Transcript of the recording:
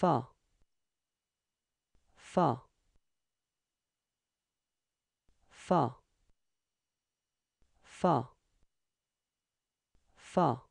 fa fa fa fa fa